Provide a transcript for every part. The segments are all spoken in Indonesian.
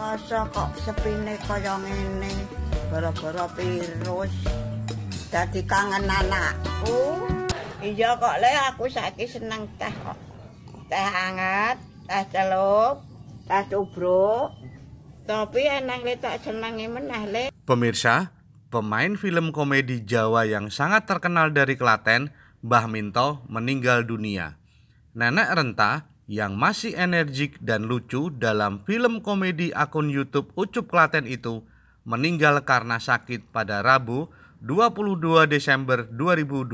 kasa kok sepine kaya ngene gara-gara virus dadi kangen anakku iya kok le aku saiki seneng teh kok teh hangat teh celup teh tubruk tapi enang le tak senengi meneh le pemirsa pemain film komedi Jawa yang sangat terkenal dari Klaten Mbah Minto meninggal dunia Nenek Renta yang masih energik dan lucu dalam film komedi akun YouTube Ucup Klaten itu meninggal karena sakit pada Rabu 22 Desember 2021.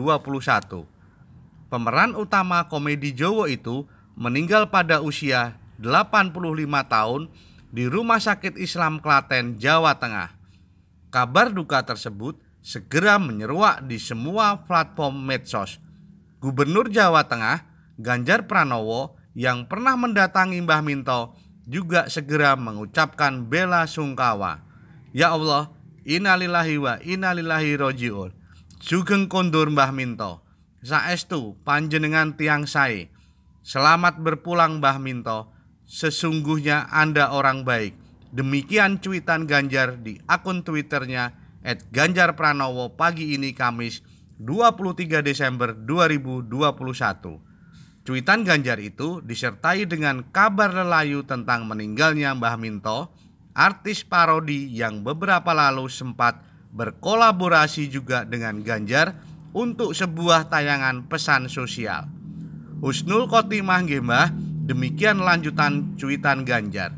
Pemeran utama komedi Jowo itu meninggal pada usia 85 tahun di Rumah Sakit Islam Klaten, Jawa Tengah. Kabar duka tersebut segera menyeruak di semua platform medsos. Gubernur Jawa Tengah, Ganjar Pranowo, yang pernah mendatangi Mbah Minto juga segera mengucapkan bela sungkawa. Ya Allah, innalillahi wa innalillahi rojiun. Sugeng kondur Mbah Minto. Saestu panjenengan tiang sae. Selamat berpulang Mbah Minto. Sesungguhnya Anda orang baik. Demikian cuitan Ganjar di akun Twitternya at Ganjar Pranowo pagi ini Kamis 23 Desember 2021. Cuitan Ganjar itu disertai dengan kabar lelayu tentang meninggalnya Mbah Minto, artis parodi yang beberapa lalu sempat berkolaborasi juga dengan Ganjar untuk sebuah tayangan pesan sosial. Husnul Khotimah Gemah, demikian lanjutan cuitan Ganjar.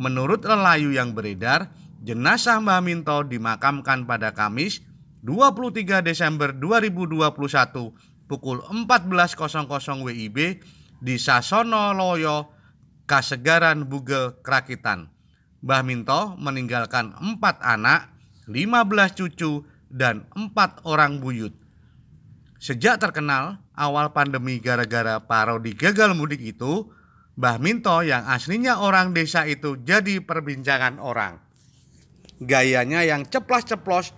Menurut lelayu yang beredar, jenazah Mbah Minto dimakamkan pada Kamis 23 Desember 2021 pukul 14.00 WIB di Sasono Loyo, Kasegaran Bugel, Krakitan. Mbah Minto meninggalkan empat anak, 15 cucu, dan empat orang buyut. Sejak terkenal awal pandemi gara-gara parodi gagal mudik itu, Mbah Minto yang aslinya orang desa itu jadi perbincangan orang. Gayanya yang ceplas-ceplos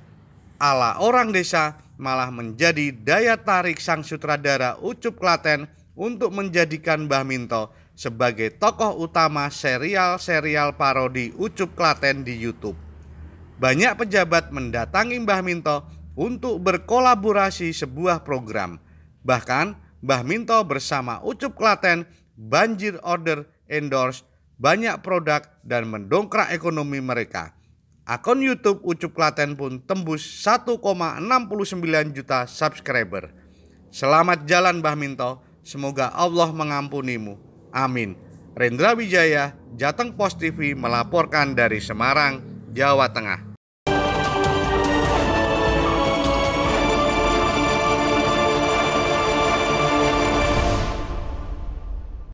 ala orang desa malah menjadi daya tarik sang sutradara Ucup Klaten untuk menjadikan Mbah Minto sebagai tokoh utama serial-serial parodi Ucup Klaten di YouTube. Banyak pejabat mendatangi Mbah Minto untuk berkolaborasi sebuah program. Bahkan Mbah Minto bersama Ucup Klaten banjir order endorse banyak produk dan mendongkrak ekonomi mereka. Akun YouTube Ucup Klaten pun tembus 1,69 juta subscriber. Selamat jalan Mbah Minto, semoga Allah mengampunimu. Amin. Rendra Wijaya, Jateng Post TV melaporkan dari Semarang, Jawa Tengah.